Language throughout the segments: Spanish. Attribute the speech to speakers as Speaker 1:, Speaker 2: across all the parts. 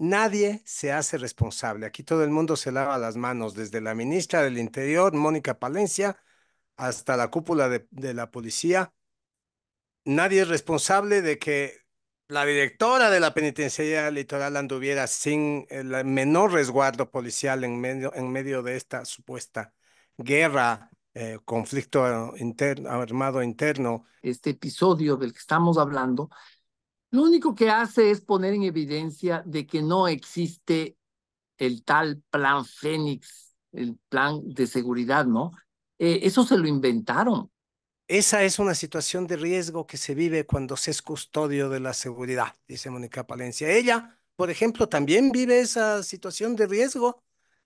Speaker 1: Nadie se hace responsable. Aquí todo el mundo se lava las manos, desde la ministra del Interior, Mónica Palencia, hasta la cúpula de, la policía. Nadie es responsable de que la directora de la penitenciaria litoral anduviera sin el menor resguardo policial en medio, de esta supuesta guerra, eh, conflicto armado interno. Este episodio del que estamos hablando
Speaker 2: lo único que hace es poner en evidencia de que no existe el tal plan Fénix, el plan
Speaker 1: de seguridad, ¿no? Eh, eso se lo inventaron. Esa es una situación de riesgo que se vive cuando se es custodio de la seguridad, dice Mónica Palencia. Ella, por ejemplo, también vive esa situación de riesgo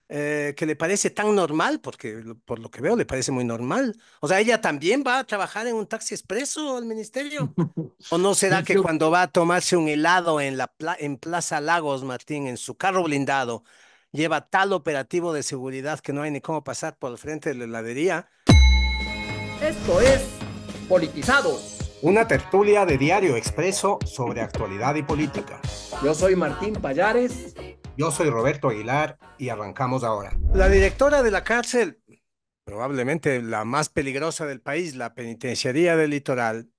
Speaker 1: eh, que le parece tan normal, porque por lo que veo le parece muy normal. O sea, ella también va a trabajar en un taxi expreso al ministerio. ¿O no será que cuando va a tomarse un helado en, la en Plaza Lagos, Martín, en su carro blindado, lleva tal operativo de seguridad que no hay ni cómo pasar por el frente de la heladería? Esto es politizado Una tertulia de Diario Expreso sobre actualidad y política. Yo soy Martín Payares. Yo soy Roberto Aguilar y arrancamos ahora. La directora de la cárcel, probablemente la más peligrosa del país, la penitenciaría del litoral,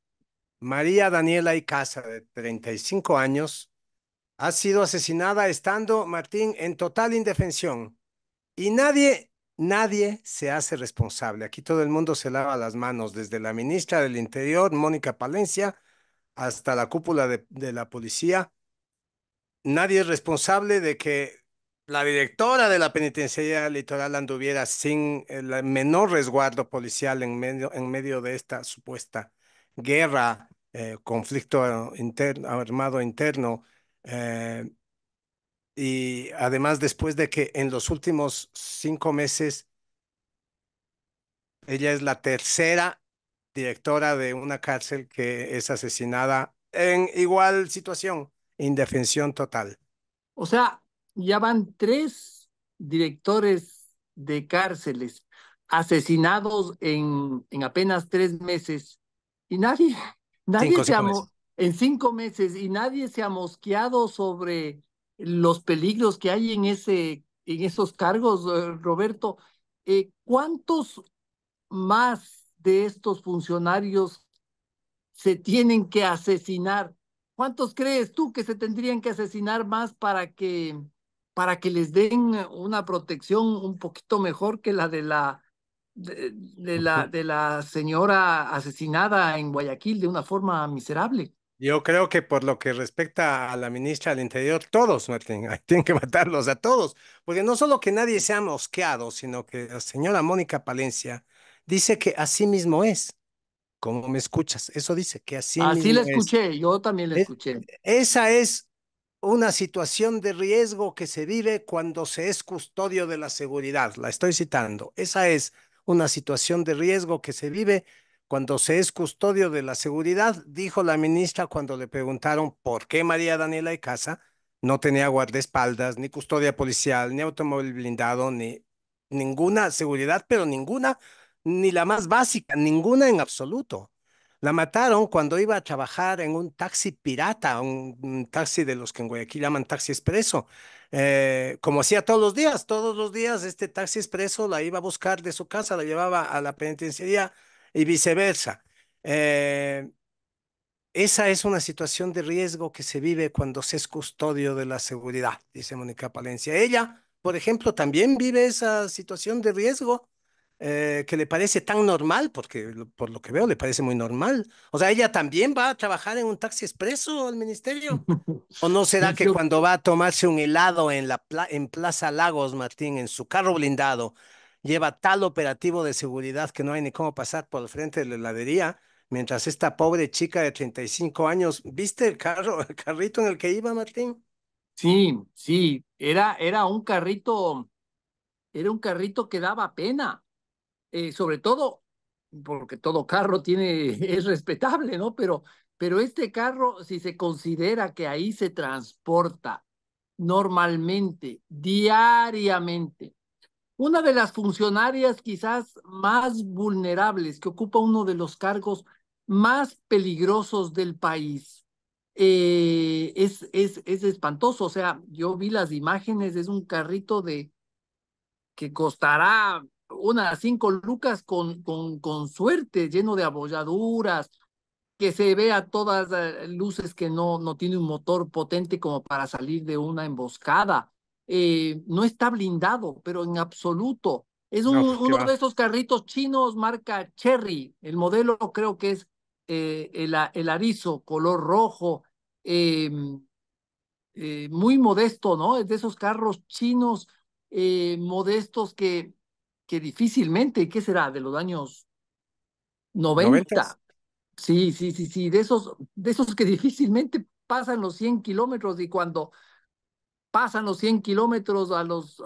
Speaker 1: María Daniela Icaza, de 35 años, ha sido asesinada estando Martín en total indefensión y nadie, nadie se hace responsable. Aquí todo el mundo se lava las manos, desde la ministra del Interior, Mónica Palencia, hasta la cúpula de, de la policía nadie es responsable de que la directora de la penitenciaría litoral anduviera sin el menor resguardo policial en medio, en medio de esta supuesta guerra, eh, conflicto interno, armado interno. Eh, y además después de que en los últimos cinco meses ella es la tercera directora de una cárcel que es asesinada en igual situación indefensión total.
Speaker 2: O sea, ya van tres directores de cárceles asesinados en, apenas tres meses y nadie, nadie se en cinco meses y nadie se ha mosqueado sobre los peligros que hay en ese en esos cargos, eh, Roberto. Eh, ¿Cuántos más de estos funcionarios se tienen que asesinar ¿Cuántos crees tú que se tendrían que asesinar más para que, para que les den una protección un poquito mejor que la de la, de, la, de la señora asesinada en Guayaquil de una forma miserable?
Speaker 1: Yo creo que por lo que respecta a la ministra del Interior, todos, Martín, tienen que matarlos a todos, porque no solo que nadie sea mosqueado, sino que la señora Mónica Palencia dice que así mismo es. ¿Cómo me escuchas. Eso dice que así. Así la escuché, yo también la escuché. Esa es una situación de riesgo que se vive cuando se es custodio de la seguridad. La estoy citando. Esa es una situación de riesgo que se vive cuando se es custodio de la seguridad, dijo la ministra cuando le preguntaron por qué María Daniela de Casa no tenía guardaespaldas, ni custodia policial, ni automóvil blindado, ni ninguna seguridad, pero ninguna ni la más básica, ninguna en absoluto. La mataron cuando iba a trabajar en un taxi pirata, un, taxi de los que en Guayaquil llaman taxi expreso. Eh, como hacía todos los días, todos los días este taxi expreso la iba a buscar de su casa, la llevaba a la penitenciaría y viceversa. Eh, esa es una situación de riesgo que se vive cuando se es custodio de la seguridad, dice Mónica Palencia. Ella, por ejemplo, también vive esa situación de riesgo eh, que le parece tan normal, porque por lo que veo le parece muy normal. O sea, ella también va a trabajar en un taxi expreso al ministerio. ¿O no será que cuando va a tomarse un helado en, la en Plaza Lagos, Martín, en su carro blindado, lleva tal operativo de seguridad que no hay ni cómo pasar por el frente de la heladería? Mientras esta pobre chica de 35 años, ¿viste el carro, el carrito en el que iba, Martín? Sí,
Speaker 2: sí, era, era un carrito, era un carrito que daba pena eh, sobre todo porque todo carro tiene, es respetable, ¿no? Pero, pero este carro, si se considera que ahí se transporta normalmente, diariamente, una de las funcionarias quizás más vulnerables, que ocupa uno de los cargos más peligrosos del país, eh, es, es, es espantoso. O sea, yo vi las imágenes, es un carrito de que costará una cinco lucas con, con, con suerte, lleno de abolladuras, que se ve a todas eh, luces que no, no tiene un motor potente como para salir de una emboscada. Eh, no está blindado, pero en absoluto. Es pues, uno de esos carritos chinos marca Cherry. El modelo creo que es eh, el, el, arizo, color rojo, em, muy modesto, ¿no? Es de esos carros chinos modestos que que difícilmente, ¿qué será? De los años 90. Sí, sí, sí, sí, de esos, de esos que difícilmente pasan los 100 kilómetros y cuando pasan los 100 kilómetros a, los,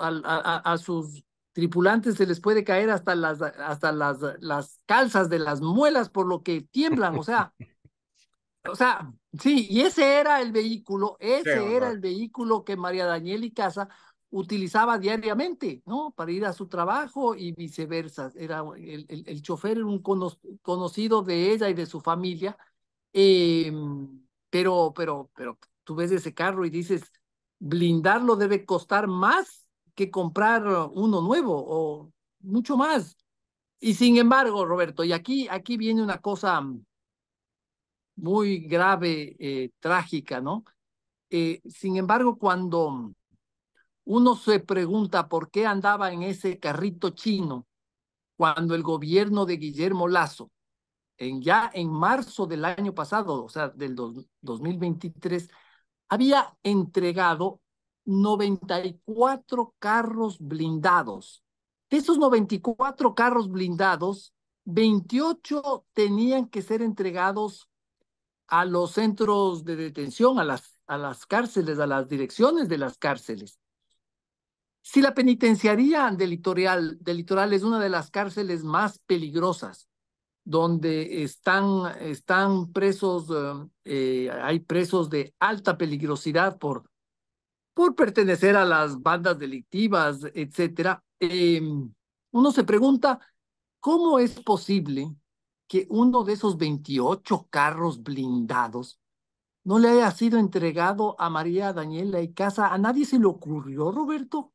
Speaker 2: sus tripulantes se les puede caer hasta, las, hasta las, las calzas de las muelas por lo que tiemblan, o sea, o sea, sí, y ese era el vehículo, ese era el vehículo que María Daniel y Casa utilizaba diariamente, ¿no? Para ir a su trabajo y viceversa. Era el, el, chofer un conocido de ella y de su familia, em, pero, pero, pero tú ves ese carro y dices, blindarlo debe costar más que comprar uno nuevo o mucho más. Y sin embargo, Roberto, y aquí, aquí viene una cosa mm, muy grave, eh, trágica, ¿no? Eh, sin embargo, cuando uno se pregunta por qué andaba en ese carrito chino cuando el gobierno de Guillermo Lazo, en, ya en marzo del año pasado, o sea, del 2023, había entregado 94 carros blindados. De esos 94 carros blindados, 28 tenían que ser entregados a los centros de detención, a las cárceles, a las direcciones de las cárceles. Si la penitenciaría del litoral, es una de las cárceles más peligrosas, donde están, están presos, eh, eh, hay presos de alta peligrosidad por, por pertenecer a las bandas delictivas, etcétera, em, uno se pregunta, ¿cómo es posible que uno de esos 28 carros blindados no le haya sido entregado a María Daniela y Casa? ¿A nadie se le ocurrió, Roberto?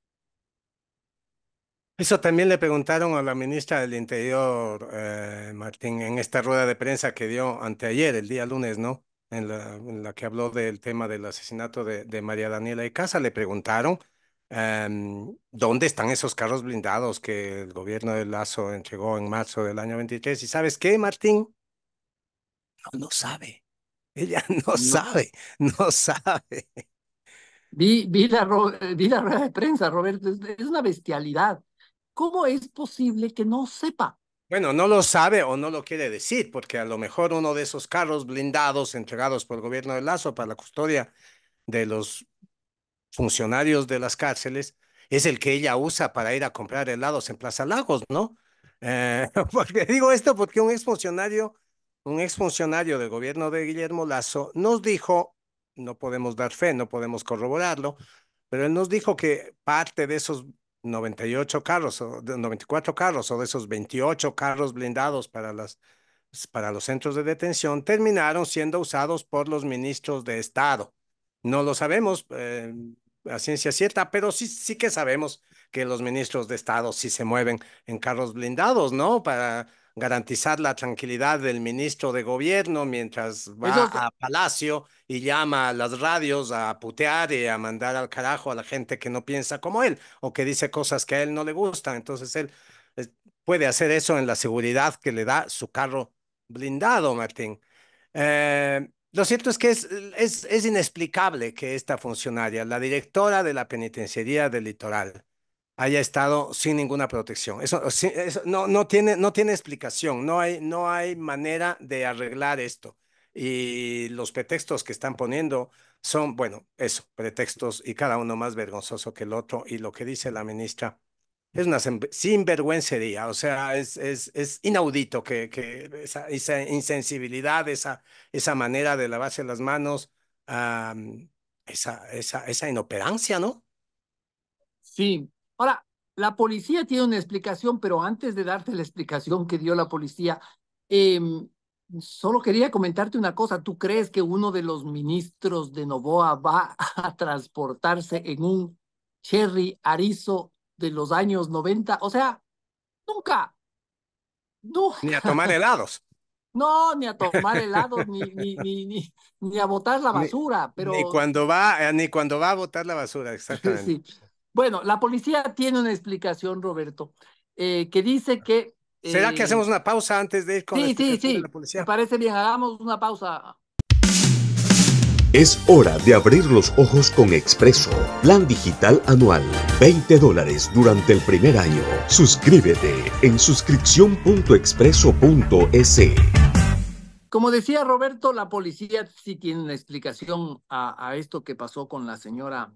Speaker 1: Eso también le preguntaron a la ministra del Interior, eh, Martín, en esta rueda de prensa que dio anteayer, el día lunes, ¿no? En la, que habló del tema del asesinato de, María Daniela y Casa, le preguntaron em, dónde están esos carros blindados que el gobierno de Lazo entregó en marzo del año 23. ¿Y sabes qué, Martín? No, no sabe. Ella no, sabe, no sabe. Vi,
Speaker 2: vi, la, vi rueda de prensa, Roberto, es una bestialidad ¿cómo es posible que no sepa?
Speaker 1: Bueno, no lo sabe o no lo quiere decir, porque a lo mejor uno de esos carros blindados entregados por el gobierno de Lazo para la custodia de los funcionarios de las cárceles es el que ella usa para ir a comprar helados en Plaza Lagos, ¿no? Eh, porque digo esto porque un exfuncionario, un exfuncionario del gobierno de Guillermo Lazo nos dijo, no podemos dar fe, no podemos corroborarlo, pero él nos dijo que parte de esos 98 carros, o 94 carros, o de esos 28 carros blindados para, las, para los centros de detención, terminaron siendo usados por los ministros de Estado. No lo sabemos eh, a ciencia cierta, pero sí, sí que sabemos que los ministros de Estado sí se mueven en carros blindados, ¿no? Para garantizar la tranquilidad del ministro de gobierno mientras va a Palacio y llama a las radios a putear y a mandar al carajo a la gente que no piensa como él o que dice cosas que a él no le gustan. Entonces él eh, puede hacer eso en la seguridad que le da su carro blindado, Martín. Eh, lo cierto es que es, es, es, inexplicable que esta funcionaria, la directora de la penitenciaría del litoral, haya estado sin ninguna protección. Eso, no, no, tiene, no tiene explicación, no hay, no hay manera de arreglar esto. Y los pretextos que están poniendo son, bueno, eso, pretextos y cada uno más vergonzoso que el otro. Y lo que dice la ministra es una sinvergüencería, o sea, es, es, inaudito que, que esa, insensibilidad, esa, esa manera de lavarse las manos, esa, esa, esa inoperancia, ¿no? Sí,
Speaker 2: Ahora, la policía tiene una explicación, pero antes de darte la explicación que dio la policía, em, solo quería comentarte una cosa. ¿Tú crees que uno de los ministros de Novoa va a transportarse en un Cherry Arizo de los años 90? O sea, nunca.
Speaker 1: Ni a tomar helados.
Speaker 2: No, ni a tomar helados, ni, ni, ni, ni, a botar la basura. Pero... Ni,
Speaker 1: cuando va, eh, ni cuando va a botar la basura, exactamente.
Speaker 2: Bueno, la policía tiene una explicación, Roberto, eh, que dice que...
Speaker 1: ¿Será que eh, hacemos una pausa antes de ir con sí, la sí, sí.
Speaker 2: sí. parece bien, hagamos una pausa.
Speaker 1: Es hora de abrir los ojos con Expreso, plan digital anual, 20 dólares durante el primer año. Suscríbete en suscripción.expreso.es.
Speaker 2: Como decía Roberto, la policía sí tiene una explicación a esto que pasó con la señora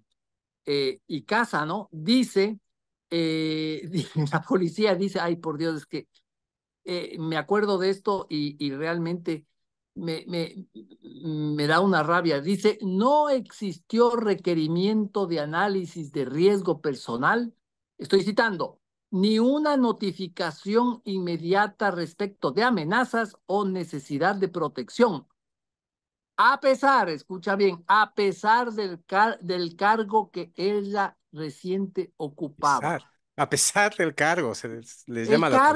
Speaker 2: eh, y casa, ¿no? Dice, eh, la policía dice, ay, por Dios, es que eh, me acuerdo de esto y, y realmente me, me, me da una rabia. Dice, no existió requerimiento de análisis de riesgo personal. Estoy citando, ni una notificación inmediata respecto de amenazas o necesidad de protección. A pesar, escucha bien, a pesar del, del cargo que ella reciente ocupaba.
Speaker 1: A pesar, del cargo, se les, llama la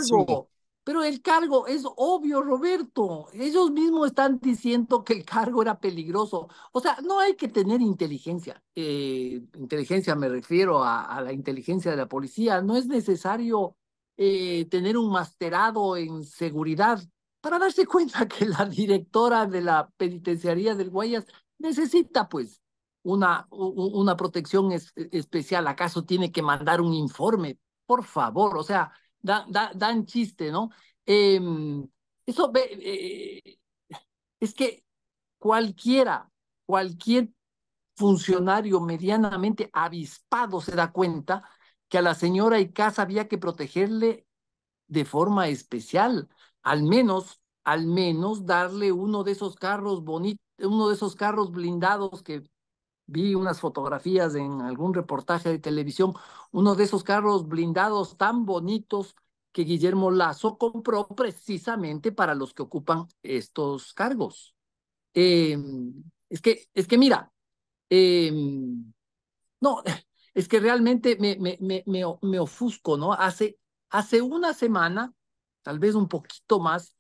Speaker 2: Pero el cargo es obvio, Roberto. Ellos mismos están diciendo que el cargo era peligroso. O sea, no hay que tener inteligencia. Eh, inteligencia me refiero a, la inteligencia de la policía. No es necesario eh, tener un masterado en seguridad para darse cuenta que la directora de la penitenciaría del Guayas necesita pues una, una protección e, especial. ¿Acaso tiene que mandar un informe? Por favor, o sea, dan chiste, ¿no? Em, eso e, e, es que cualquiera, cualquier funcionario medianamente avispado se da cuenta que a la señora Icaz había que protegerle de forma especial al menos, al menos darle uno de esos carros bonitos, uno de esos carros blindados que vi unas fotografías en algún reportaje de televisión, uno de esos carros blindados tan bonitos que Guillermo Lazo compró precisamente para los que ocupan estos cargos. Em, es, que, es que, mira, em, no, es que realmente me, me, me, ofusco, ¿no? Hace, hace una semana tal vez un poquito más.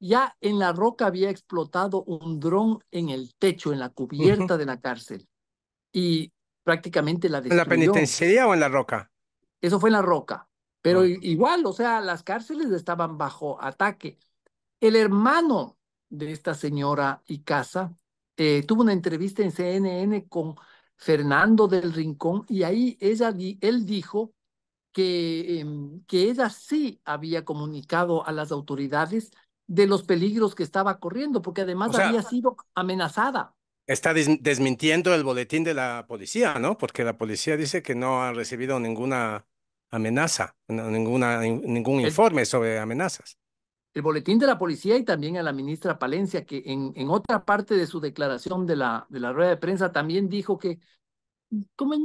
Speaker 2: Ya en la roca había explotado un dron en el techo, en la cubierta de la cárcel. Y prácticamente la destruyó. ¿En la penitenciaría
Speaker 1: o en la roca?
Speaker 2: Eso fue en la roca. Pero igual, o sea, las cárceles estaban bajo ataque. El hermano de esta señora y casa eh, tuvo una entrevista en CNN con Fernando del Rincón y ahí ella, él dijo que, em, que ella sí había comunicado a las autoridades de los peligros que estaba corriendo, porque además había sido amenazada.
Speaker 1: Está desmintiendo el boletín de la policía, ¿no? Porque la policía dice que no ha recibido ninguna amenaza, ninguna, ningún informe sobre amenazas.
Speaker 2: El boletín de la policía y también a la ministra Palencia, que en, en otra parte de su declaración de la, de la rueda de prensa también dijo que como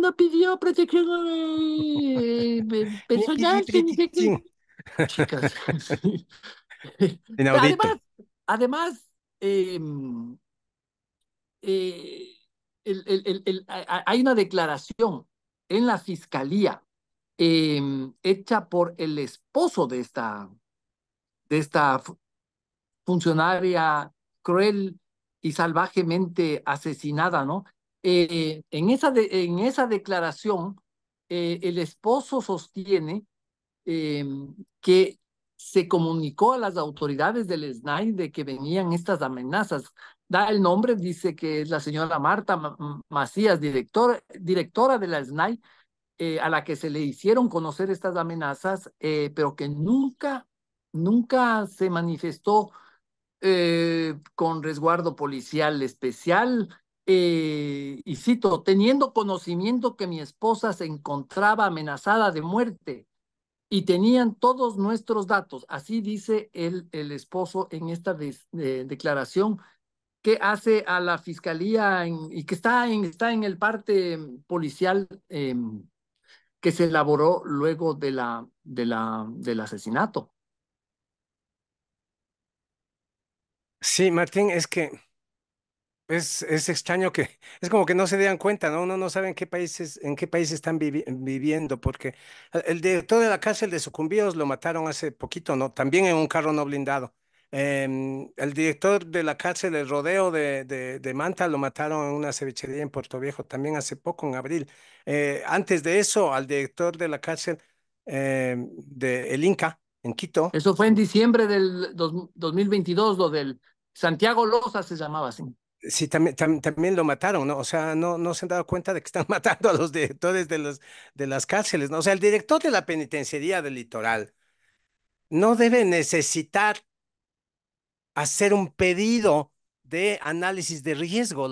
Speaker 2: no, pidió protección eh, personal,
Speaker 1: Chicas. además,
Speaker 2: además em, eh, el, hay una declaración en la fiscalía em, hecha por el esposo de esta, de esta funcionaria cruel y salvajemente asesinada, ¿no? Eh, en, esa en esa declaración, eh, el esposo sostiene em, que se comunicó a las autoridades del SNAI de que venían estas amenazas. Da el nombre, dice que es la señora Marta Macías, directora de la SNAI, eh, a la que se le hicieron conocer estas amenazas, pero que nunca, nunca se manifestó con resguardo policial especial, eh, y cito, teniendo conocimiento que mi esposa se encontraba amenazada de muerte y tenían todos nuestros datos. Así dice el, el esposo en esta eh, declaración que hace a la fiscalía y que está en, está en el parte policial em, que se elaboró luego de la, de la, del
Speaker 1: asesinato. Sí, Martín, es que es, extraño que es como que no se dan cuenta, ¿no? Uno no sabe en qué países, en qué país están viviendo, porque el director de la cárcel de Sucumbíos lo mataron hace poquito, ¿no? También en un carro no blindado. Em, el director de la cárcel del rodeo de, Manta lo mataron en una cevichería en Puerto Viejo también hace poco, en abril. Eh, antes de eso, al director de la cárcel eh, de El Inca, en Quito. Eso fue en diciembre del 2022, lo del Santiago
Speaker 2: Loza se llamaba así.
Speaker 1: Sí, también, también lo mataron, ¿no? O sea, no, no se han dado cuenta de que están matando a los directores de, los, de las cárceles, ¿no? O sea, el director de la penitenciaría del litoral no debe necesitar hacer un pedido de análisis de riesgo.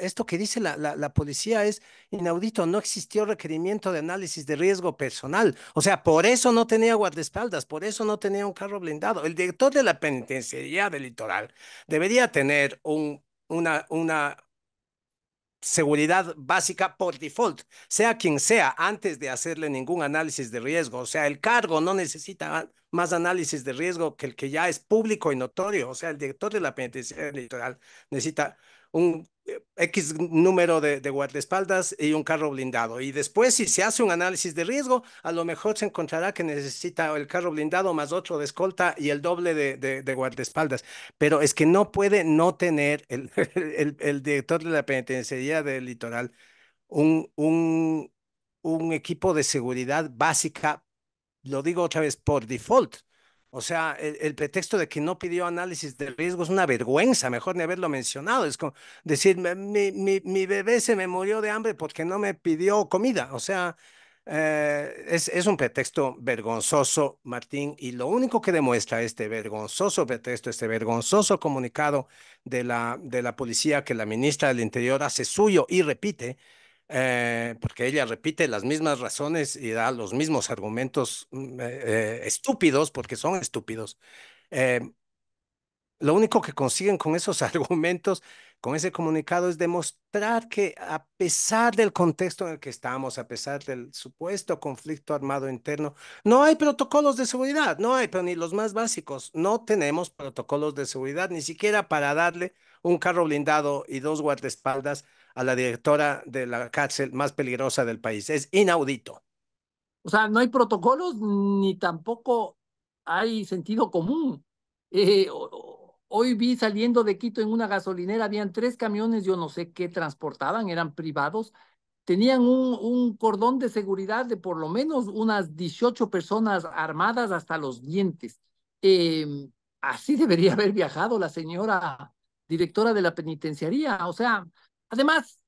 Speaker 1: esto que dice la, la, la, policía es inaudito, no existió requerimiento de análisis de riesgo personal. O sea, por eso no tenía guardaespaldas, por eso no tenía un carro blindado. El director de la penitenciaría del litoral debería tener un una, seguridad básica por default, sea quien sea, antes de hacerle ningún análisis de riesgo. O sea, el cargo no necesita más análisis de riesgo que el que ya es público y notorio. O sea, el director de la penitenciaria electoral necesita un X número de, guardaespaldas y un carro blindado. Y después, si se hace un análisis de riesgo, a lo mejor se encontrará que necesita el carro blindado más otro de escolta y el doble de, guardaespaldas. Pero es que no puede no tener el, el, director de la penitenciaría del litoral un, un, un equipo de seguridad básica, lo digo otra vez, por default. O sea, el, pretexto de que no pidió análisis de riesgo es una vergüenza, mejor ni haberlo mencionado. Es como decir, mi, bebé se me murió de hambre porque no me pidió comida. O sea, eh, es, un pretexto vergonzoso, Martín, y lo único que demuestra este vergonzoso pretexto, este vergonzoso comunicado de la, de la policía que la ministra del Interior hace suyo y repite, eh, porque ella repite las mismas razones y da los mismos argumentos mm, eh, eh, estúpidos, porque son estúpidos. lo único que consiguen con esos argumentos, con ese comunicado, es demostrar que a pesar del contexto en el que estamos, a pesar del supuesto conflicto armado interno, no hay protocolos de seguridad, no hay, pero ni los más básicos, no tenemos protocolos de seguridad, ni siquiera para darle un carro blindado y dos guardaespaldas a la directora de la cárcel más peligrosa del país. Es inaudito.
Speaker 2: O sea, no hay protocolos ni tampoco hay sentido común. Eh, hoy vi saliendo de Quito en una gasolinera, habían tres camiones, yo no sé qué transportaban, eran privados, tenían un, cordón de seguridad de por lo menos unas 18 personas armadas hasta los dientes. Em, así debería haber viajado la señora directora de la penitenciaría. O sea, Además,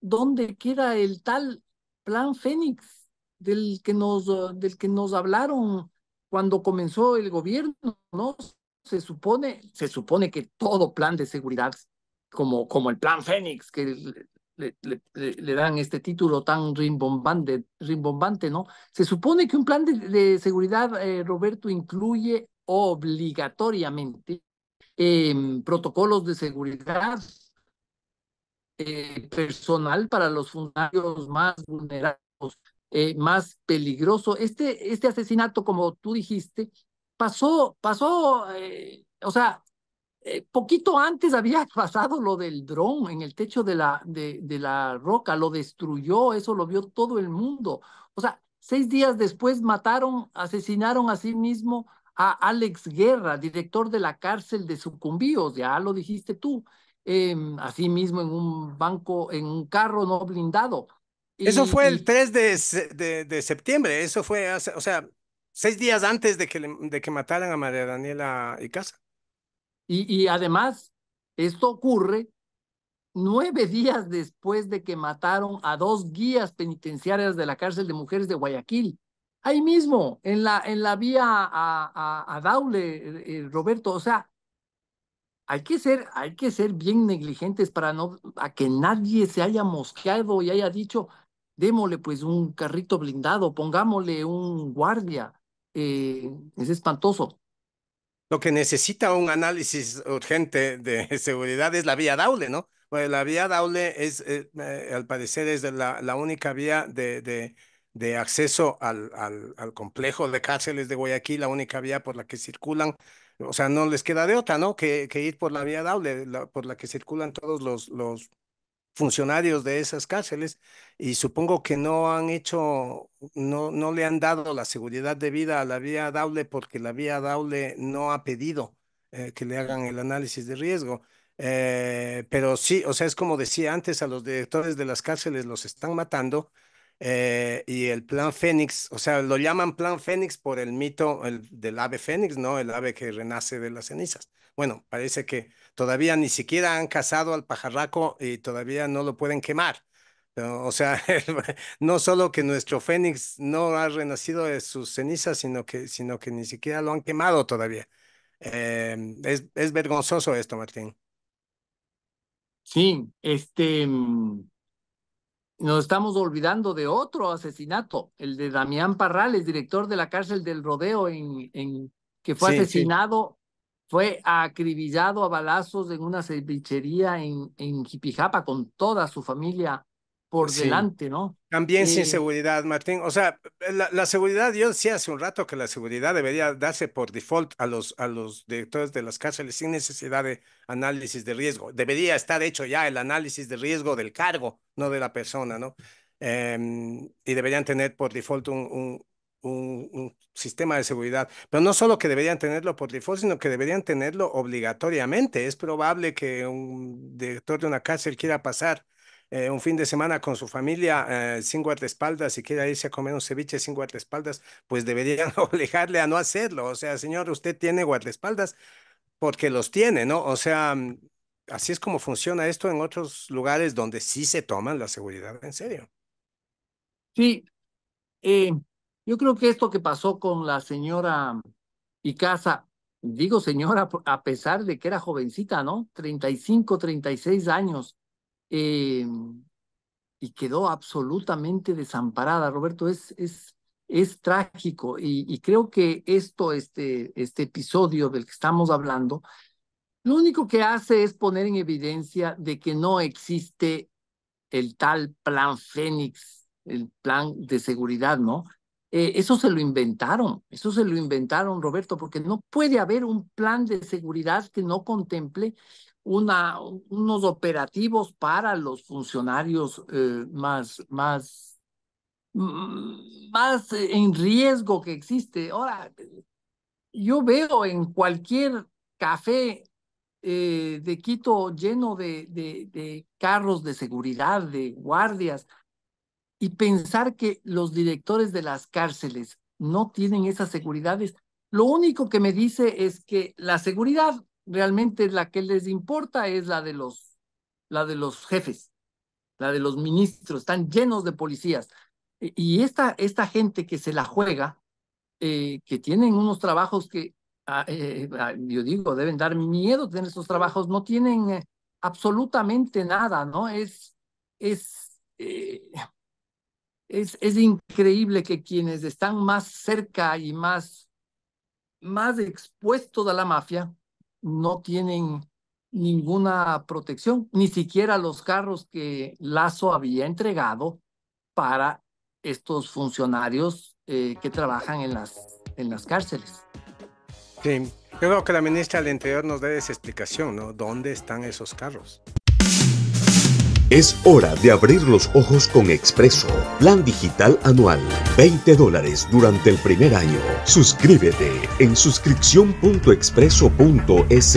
Speaker 2: ¿dónde queda el tal plan Fénix del que nos, del que nos hablaron cuando comenzó el gobierno? ¿no? Se, supone, se supone que todo plan de seguridad, como, como el plan Fénix, que le, dan este título tan rimbombante, rimbombante, ¿no? Se supone que un plan de, seguridad, eh, Roberto, incluye obligatoriamente em, protocolos de seguridad, eh, personal para los funcionarios más vulnerables, eh, más peligroso. Este, este asesinato, como tú dijiste, pasó, pasó, eh, o sea, poquito antes había pasado lo del dron en el techo de la, de, de la roca, lo destruyó, eso lo vio todo el mundo. O sea, seis días después mataron, asesinaron a sí mismo a Alex Guerra, director de la cárcel de Sucumbíos, ya lo dijiste tú eh, así mismo en un banco, en un carro no blindado. Eso fue el
Speaker 1: 3 de, de, septiembre, eso fue, hace, o sea, seis días antes de que, de que mataran a María Daniela y
Speaker 2: Y, y además, esto ocurre nueve días después de que mataron a dos guías penitenciarias de la cárcel de mujeres de Guayaquil. Ahí mismo, en la, en la vía a, a, Daule, eh, eh, Roberto, o sea, hay que ser, hay que ser bien negligentes para no a que nadie se haya mosqueado y haya dicho, démosle pues un carrito blindado, pongámosle un guardia. Eh, es espantoso.
Speaker 1: Lo que necesita un análisis urgente de seguridad es la vía Daule, ¿no? la vía Daule es, eh, eh, al parecer, es la, única vía de, de, acceso al, al complejo de cárceles de Guayaquil, la única vía por la que circulan o sea, no les queda de otra, ¿no? Que, ir por la vía doble, por la que circulan todos los, funcionarios de esas cárceles y supongo que no han hecho, no, no le han dado la seguridad de vida a la vía Daule porque la vía Daule no ha pedido eh, que le hagan el análisis de riesgo. Eh, pero sí, o sea, es como decía antes, a los directores de las cárceles los están matando eh, y el plan Fénix, o sea, lo llaman plan Fénix por el mito del ave Fénix, ¿no? El ave que renace de las cenizas. Bueno, parece que todavía ni siquiera han cazado al pajarraco y todavía no lo pueden quemar. O sea, no solo que nuestro Fénix no ha renacido de sus cenizas, sino que, sino que ni siquiera lo han quemado todavía. Eh, es vergonzoso esto, Martín. Sí, este, mm, nos estamos
Speaker 2: olvidando de otro asesinato, el de Damián Parrales, director de la cárcel del Rodeo, en, en que fue asesinado, fue acribillado a balazos en una cevichería en, en Jipijapa con toda su familia por delante, ¿no? También sin eh,
Speaker 1: seguridad, Martín. O sea, la, la, seguridad, yo decía hace un rato que la seguridad debería darse por default a los, a los directores de las cárceles sin necesidad de análisis de riesgo. Debería estar hecho ya el análisis de riesgo del cargo, no de la persona, ¿no? Em, y deberían tener por default un, un, un, un, sistema de seguridad. Pero no solo que deberían tenerlo por default, sino que deberían tenerlo obligatoriamente. Es probable que un director de una cárcel quiera pasar eh, un fin de semana con su familia eh, sin guardaespaldas y si quiera irse a comer un ceviche sin guardaespaldas, pues deberían obligarle a no hacerlo. O sea, señor, usted tiene guardaespaldas porque los tiene, ¿no? O sea, mm, así es como funciona esto en otros lugares donde sí se toman la seguridad en serio.
Speaker 2: Sí, eh, yo creo que esto que pasó con la señora y casa, digo señora, a pesar de que era jovencita, ¿no? 35, 36 años, Em, y quedó absolutamente desamparada. Roberto, es, es, es trágico y, creo que esto, este, este episodio del que estamos hablando, lo único que hace es poner en evidencia de que no existe el tal plan Fénix, el plan de seguridad, ¿no? Eh, eso se lo inventaron, eso se lo inventaron, Roberto, porque no puede haber un plan de seguridad que no contemple unos operativos para los funcionarios eh, más, más,
Speaker 1: mm,
Speaker 2: más en riesgo que existe. Ahora, yo veo en cualquier café eh, de Quito lleno de, de carros de seguridad, de guardias, y pensar que los directores de las cárceles no tienen esas seguridades. Lo único que me dice es que la seguridad realmente la que les importa es la de los, la de los jefes, la de los ministros, están llenos de policías. E, y esta, esta gente que se la juega, eh, que tienen unos trabajos que, ah, eh, ah, yo digo, deben dar miedo tener esos trabajos, no tienen eh, absolutamente nada, ¿no? Es, es, es, es increíble que quienes están más cerca y más, más expuestos a la mafia no tienen ninguna protección, ni siquiera los carros que Lazo había entregado para estos funcionarios eh, que trabajan en las, cárceles.
Speaker 1: Sí, yo creo que la ministra del Interior nos dé esa explicación, ¿no? ¿Dónde están esos carros? Es hora de abrir los ojos con Expreso, plan digital anual, 20 dólares durante el primer año. Suscríbete en suscripción.expreso.es.